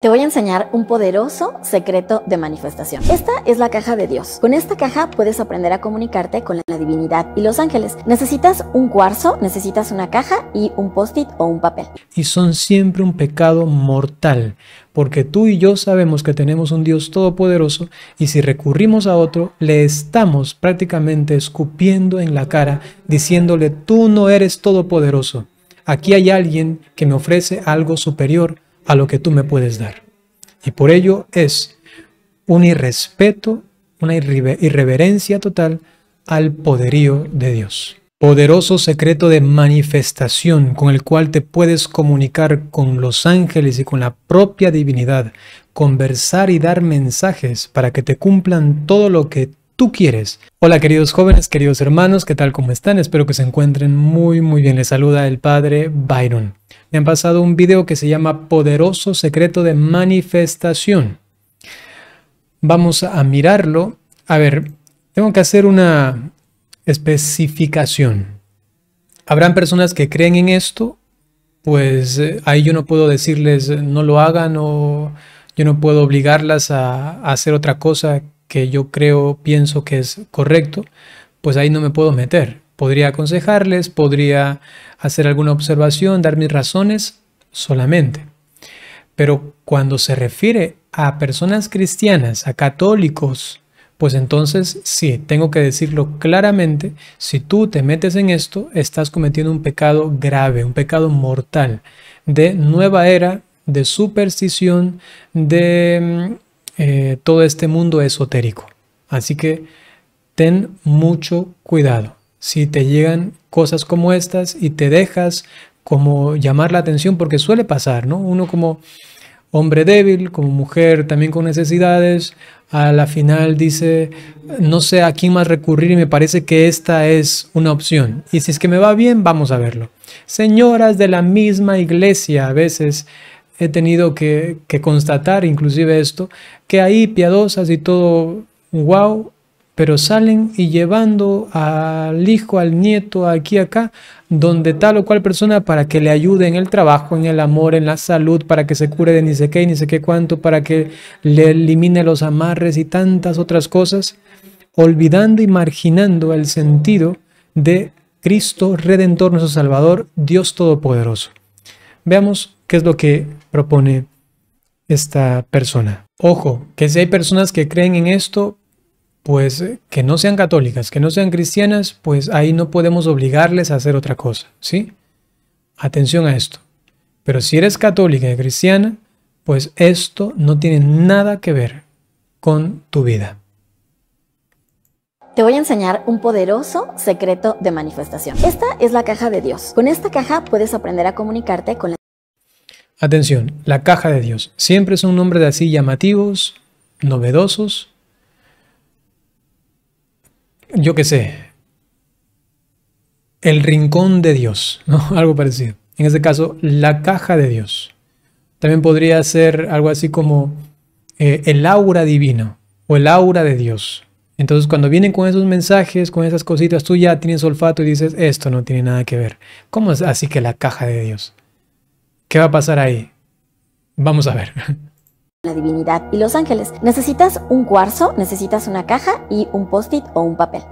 Te voy a enseñar un poderoso secreto de manifestación. Esta es la caja de Dios. Con esta caja puedes aprender a comunicarte con la divinidad y los ángeles. Necesitas un cuarzo, necesitas una caja y un post-it o un papel. Y son siempre un pecado mortal, porque tú y yo sabemos que tenemos un Dios todopoderoso y si recurrimos a otro, le estamos prácticamente escupiendo en la cara, diciéndole, tú no eres todopoderoso. Aquí hay alguien que me ofrece algo superior a lo que tú me puedes dar. Y por ello es un irrespeto, una irreverencia total al poderío de Dios. Poderoso secreto de manifestación con el cual te puedes comunicar con los ángeles y con la propia divinidad, conversar y dar mensajes para que te cumplan todo lo que tú quieres. Hola queridos jóvenes, queridos hermanos, ¿qué tal? ¿Cómo están? Espero que se encuentren muy muy bien. Les saluda el Padre Byron me han pasado un video que se llama Poderoso Secreto de Manifestación. Vamos a mirarlo. A ver, tengo que hacer una especificación. Habrán personas que creen en esto, pues eh, ahí yo no puedo decirles eh, no lo hagan o yo no puedo obligarlas a hacer otra cosa que yo creo, pienso que es correcto, pues ahí no me puedo meter. Podría aconsejarles, podría hacer alguna observación, dar mis razones solamente. Pero cuando se refiere a personas cristianas, a católicos, pues entonces sí, tengo que decirlo claramente, si tú te metes en esto, estás cometiendo un pecado grave, un pecado mortal, de nueva era, de superstición, de mm, eh, todo este mundo esotérico. Así que ten mucho cuidado si te llegan cosas como estas y te dejas como llamar la atención, porque suele pasar, ¿no? Uno como hombre débil, como mujer también con necesidades, a la final dice, no sé a quién más recurrir y me parece que esta es una opción. Y si es que me va bien, vamos a verlo. Señoras de la misma iglesia, a veces he tenido que, constatar inclusive esto, que ahí piadosas y todo, wow, pero salen y llevando al hijo, al nieto, aquí, acá, donde tal o cual persona para que le ayude en el trabajo, en el amor, en la salud, para que se cure de ni sé qué, ni sé qué cuánto, para que le elimine los amarres y tantas otras cosas, olvidando y marginando el sentido de Cristo Redentor, nuestro Salvador, Dios Todopoderoso. Veamos qué es lo que propone esta persona. Ojo, que si hay personas que creen en esto, pues eh, que no sean católicas, que no sean cristianas, pues ahí no podemos obligarles a hacer otra cosa, ¿sí? Atención a esto. Pero si eres católica y cristiana, pues esto no tiene nada que ver con tu vida. Te voy a enseñar un poderoso secreto de manifestación. Esta es la caja de Dios. Con esta caja puedes aprender a comunicarte con la... Atención, la caja de Dios. Siempre son nombres así llamativos, novedosos, yo qué sé, el rincón de Dios, ¿no? Algo parecido. En este caso, la caja de Dios. También podría ser algo así como eh, el aura divino o el aura de Dios. Entonces, cuando vienen con esos mensajes, con esas cositas, tú ya tienes olfato y dices, esto no tiene nada que ver. ¿Cómo es así que la caja de Dios? ¿Qué va a pasar ahí? Vamos a ver. la divinidad y los ángeles. Necesitas un cuarzo, necesitas una caja y un post-it o un papel.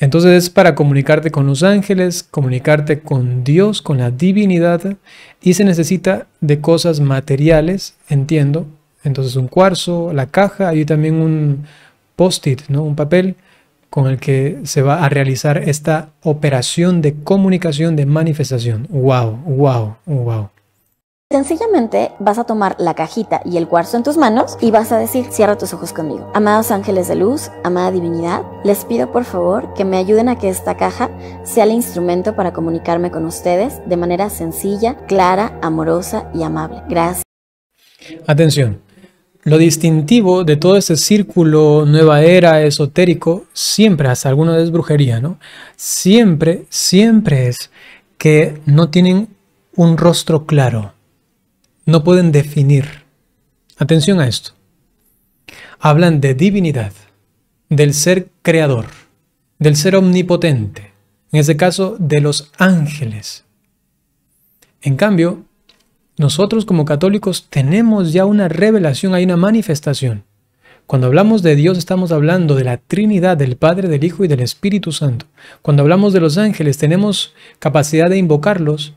Entonces es para comunicarte con los ángeles, comunicarte con Dios, con la divinidad, y se necesita de cosas materiales, entiendo. Entonces un cuarzo, la caja y también un post-it, ¿no? un papel con el que se va a realizar esta operación de comunicación, de manifestación. ¡Wow! ¡Wow! ¡Wow! Sencillamente vas a tomar la cajita y el cuarzo en tus manos y vas a decir, cierra tus ojos conmigo. Amados ángeles de luz, amada divinidad, les pido por favor que me ayuden a que esta caja sea el instrumento para comunicarme con ustedes de manera sencilla, clara, amorosa y amable. Gracias. Atención. Lo distintivo de todo ese círculo nueva era esotérico, siempre, hasta alguno es brujería, ¿no? Siempre, siempre es que no tienen un rostro claro no pueden definir. Atención a esto. Hablan de divinidad, del ser creador, del ser omnipotente, en este caso de los ángeles. En cambio, nosotros como católicos tenemos ya una revelación, hay una manifestación. Cuando hablamos de Dios estamos hablando de la Trinidad, del Padre, del Hijo y del Espíritu Santo. Cuando hablamos de los ángeles tenemos capacidad de invocarlos,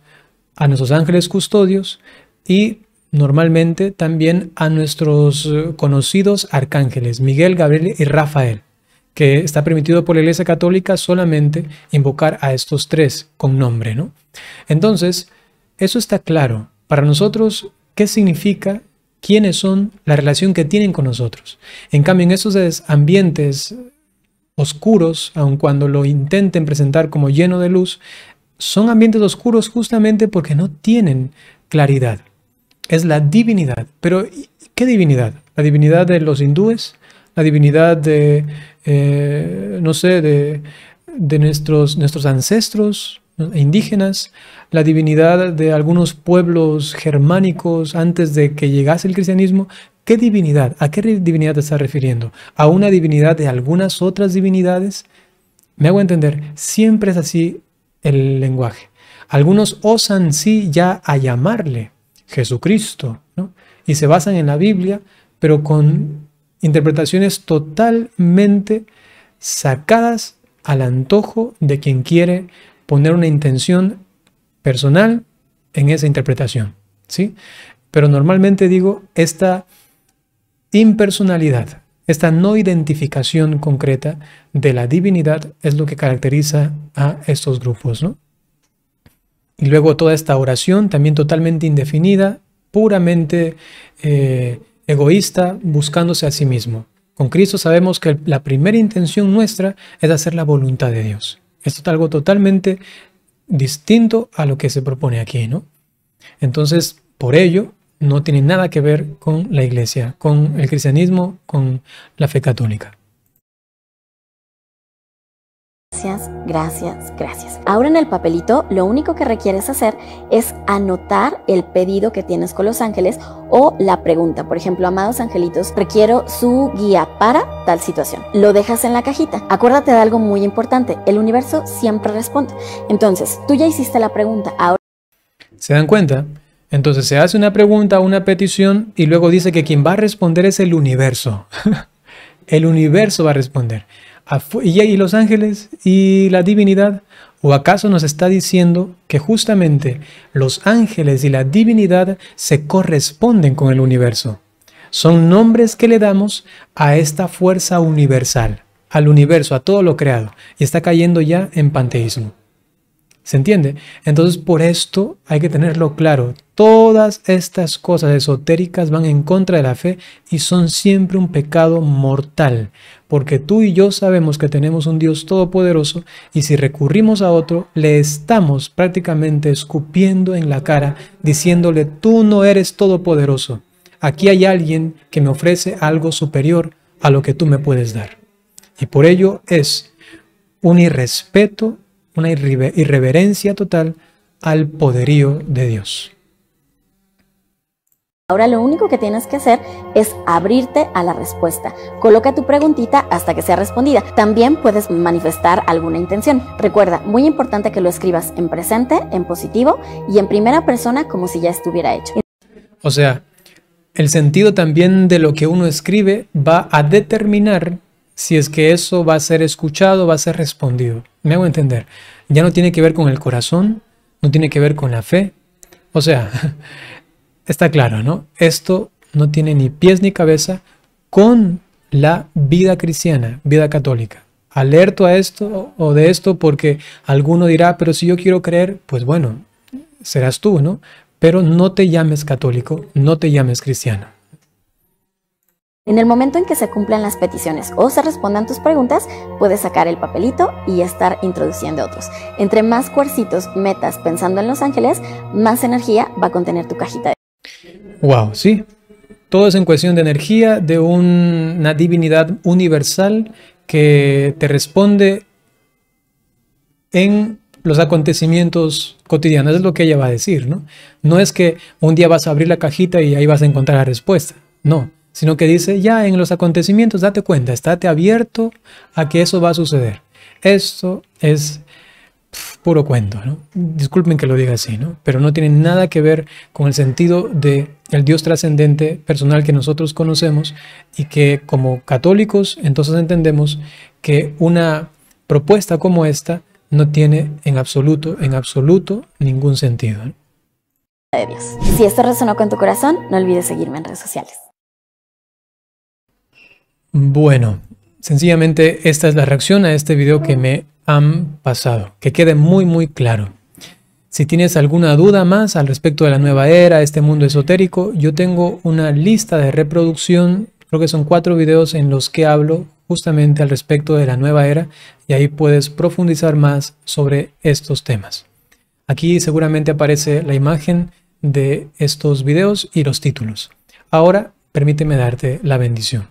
a nuestros ángeles custodios, y normalmente también a nuestros eh, conocidos arcángeles, Miguel, Gabriel y Rafael, que está permitido por la Iglesia Católica solamente invocar a estos tres con nombre, ¿no? Entonces, eso está claro. Para nosotros, ¿qué significa? ¿Quiénes son? La relación que tienen con nosotros. En cambio, en esos ambientes oscuros, aun cuando lo intenten presentar como lleno de luz, son ambientes oscuros justamente porque no tienen claridad es la divinidad. Pero ¿qué divinidad? ¿La divinidad de los hindúes? ¿La divinidad de, eh, no sé, de, nuestros, nuestros ancestros indígenas? ¿La divinidad de algunos pueblos germánicos antes de que llegase el cristianismo? ¿Qué divinidad? ¿A qué divinidad te estás refiriendo? ¿A una divinidad de algunas otras divinidades? Me hago entender, siempre es así el lenguaje. Algunos osan sí ya a llamarle Jesucristo, ¿no? y se basan en la Biblia, pero con interpretaciones totalmente sacadas al antojo de quien quiere poner una intención personal en esa interpretación. ¿sí? Pero normalmente digo, esta impersonalidad, esta no identificación concreta de la divinidad es lo que caracteriza a estos grupos. ¿no? Y luego toda esta oración, también totalmente indefinida, puramente eh, egoísta, buscándose a sí mismo. Con Cristo sabemos que la primera intención nuestra es hacer la voluntad de Dios. Esto es algo totalmente distinto a lo que se propone aquí, ¿no? Entonces, por ello, no tiene nada que ver con la iglesia, con el cristianismo, con la fe católica gracias, gracias, gracias. Ahora en el papelito lo único que requieres hacer es anotar el pedido que tienes con los ángeles o la pregunta. Por ejemplo, amados angelitos, requiero su guía para tal situación. Lo dejas en la cajita. Acuérdate de algo muy importante, el universo siempre responde. Entonces, tú ya hiciste la pregunta, ahora... ¿Se dan cuenta? Entonces se hace una pregunta, una petición y luego dice que quien va a responder es el universo. el universo va a responder y los ángeles y la divinidad? ¿O acaso nos está diciendo que justamente los ángeles y la divinidad se corresponden con el universo? Son nombres que le damos a esta fuerza universal, al universo, a todo lo creado, y está cayendo ya en panteísmo. ¿Se entiende? Entonces por esto hay que tenerlo claro. Todas estas cosas esotéricas van en contra de la fe y son siempre un pecado mortal, porque tú y yo sabemos que tenemos un Dios todopoderoso y si recurrimos a otro, le estamos prácticamente escupiendo en la cara, diciéndole, tú no eres todopoderoso. Aquí hay alguien que me ofrece algo superior a lo que tú me puedes dar. Y por ello es un irrespeto una irreverencia total al poderío de Dios. Ahora lo único que tienes que hacer es abrirte a la respuesta. Coloca tu preguntita hasta que sea respondida. También puedes manifestar alguna intención. Recuerda, muy importante que lo escribas en presente, en positivo y en primera persona como si ya estuviera hecho. O sea, el sentido también de lo que uno escribe va a determinar si es que eso va a ser escuchado, va a ser respondido. Me hago entender. Ya no tiene que ver con el corazón, no tiene que ver con la fe. O sea, está claro, ¿no? Esto no tiene ni pies ni cabeza con la vida cristiana, vida católica. Alerto a esto o de esto porque alguno dirá, pero si yo quiero creer, pues bueno, serás tú, ¿no? Pero no te llames católico, no te llames cristiano. En el momento en que se cumplan las peticiones o se respondan tus preguntas, puedes sacar el papelito y estar introduciendo otros. Entre más cuercitos metas pensando en los ángeles, más energía va a contener tu cajita. Wow, sí. Todo es en cuestión de energía, de una divinidad universal que te responde en los acontecimientos cotidianos. Es lo que ella va a decir, ¿no? No es que un día vas a abrir la cajita y ahí vas a encontrar la respuesta. No sino que dice ya en los acontecimientos, date cuenta, estate abierto a que eso va a suceder. Esto es puro cuento, Disculpen que lo diga así, ¿no? Pero no tiene nada que ver con el sentido de el Dios trascendente personal que nosotros conocemos y que como católicos entonces entendemos que una propuesta como esta no tiene en absoluto, en absoluto ningún sentido. Si esto resonó con tu corazón, no olvides seguirme en redes sociales. Bueno, sencillamente esta es la reacción a este video que me han pasado. Que quede muy, muy claro. Si tienes alguna duda más al respecto de la nueva era, este mundo esotérico, yo tengo una lista de reproducción, creo que son cuatro videos en los que hablo justamente al respecto de la nueva era y ahí puedes profundizar más sobre estos temas. Aquí seguramente aparece la imagen de estos videos y los títulos. Ahora permíteme darte la bendición.